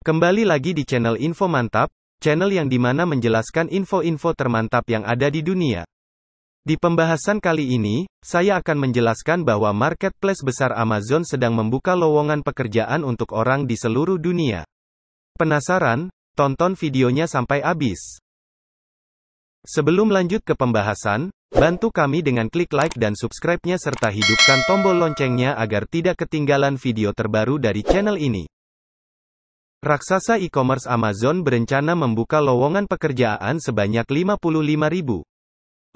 Kembali lagi di channel Info Mantap, channel yang dimana menjelaskan info-info termantap yang ada di dunia. Di pembahasan kali ini, saya akan menjelaskan bahwa marketplace besar Amazon sedang membuka lowongan pekerjaan untuk orang di seluruh dunia. Penasaran? Tonton videonya sampai habis. Sebelum lanjut ke pembahasan, bantu kami dengan klik like dan subscribe-nya serta hidupkan tombol loncengnya agar tidak ketinggalan video terbaru dari channel ini. Raksasa e-commerce Amazon berencana membuka lowongan pekerjaan sebanyak 55 ribu.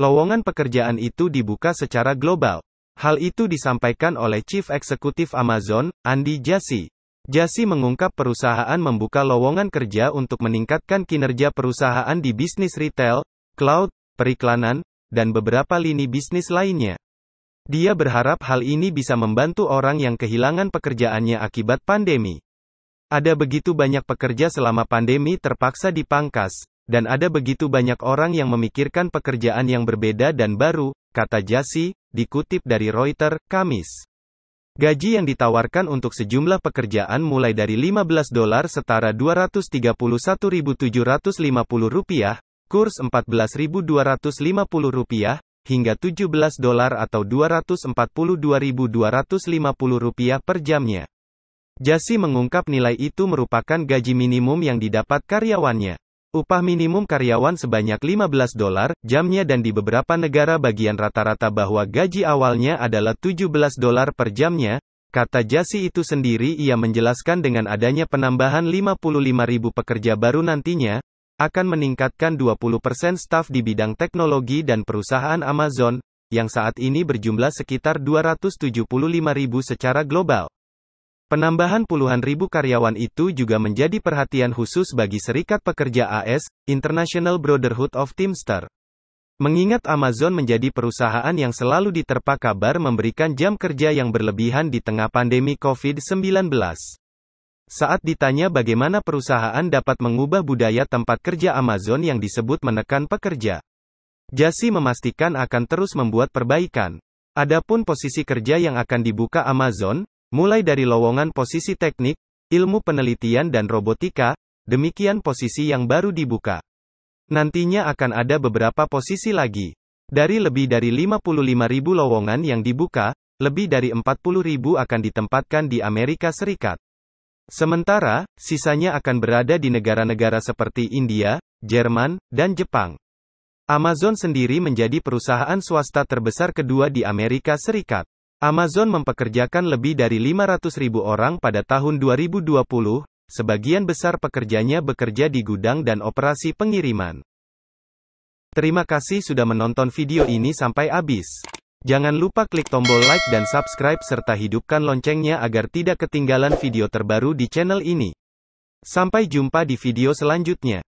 Lowongan pekerjaan itu dibuka secara global. Hal itu disampaikan oleh Chief Executive Amazon, Andy Jassy. Jassy mengungkap perusahaan membuka lowongan kerja untuk meningkatkan kinerja perusahaan di bisnis retail, cloud, periklanan, dan beberapa lini bisnis lainnya. Dia berharap hal ini bisa membantu orang yang kehilangan pekerjaannya akibat pandemi. Ada begitu banyak pekerja selama pandemi terpaksa dipangkas, dan ada begitu banyak orang yang memikirkan pekerjaan yang berbeda dan baru, kata Jasi, dikutip dari Reuters, Kamis. Gaji yang ditawarkan untuk sejumlah pekerjaan mulai dari 15 dolar setara 231.750 rupiah, kurs 14.250 rupiah, hingga 17 dolar atau 242.250 rupiah per jamnya. Jasi mengungkap nilai itu merupakan gaji minimum yang didapat karyawannya. Upah minimum karyawan sebanyak 15 dolar jamnya dan di beberapa negara bagian rata-rata bahwa gaji awalnya adalah 17 dolar per jamnya, kata Jasi itu sendiri ia menjelaskan dengan adanya penambahan 55.000 pekerja baru nantinya, akan meningkatkan 20% staf di bidang teknologi dan perusahaan Amazon, yang saat ini berjumlah sekitar 275.000 secara global. Penambahan puluhan ribu karyawan itu juga menjadi perhatian khusus bagi Serikat Pekerja AS, International Brotherhood of Teamster. Mengingat Amazon menjadi perusahaan yang selalu diterpa kabar memberikan jam kerja yang berlebihan di tengah pandemi COVID-19. Saat ditanya bagaimana perusahaan dapat mengubah budaya tempat kerja Amazon yang disebut menekan pekerja, Jasi memastikan akan terus membuat perbaikan. Adapun posisi kerja yang akan dibuka Amazon, Mulai dari lowongan posisi teknik, ilmu penelitian dan robotika, demikian posisi yang baru dibuka. Nantinya akan ada beberapa posisi lagi. Dari lebih dari ribu lowongan yang dibuka, lebih dari ribu akan ditempatkan di Amerika Serikat. Sementara, sisanya akan berada di negara-negara seperti India, Jerman, dan Jepang. Amazon sendiri menjadi perusahaan swasta terbesar kedua di Amerika Serikat. Amazon mempekerjakan lebih dari 500 ribu orang pada tahun 2020, sebagian besar pekerjanya bekerja di gudang dan operasi pengiriman. Terima kasih sudah menonton video ini sampai habis. Jangan lupa klik tombol like dan subscribe serta hidupkan loncengnya agar tidak ketinggalan video terbaru di channel ini. Sampai jumpa di video selanjutnya.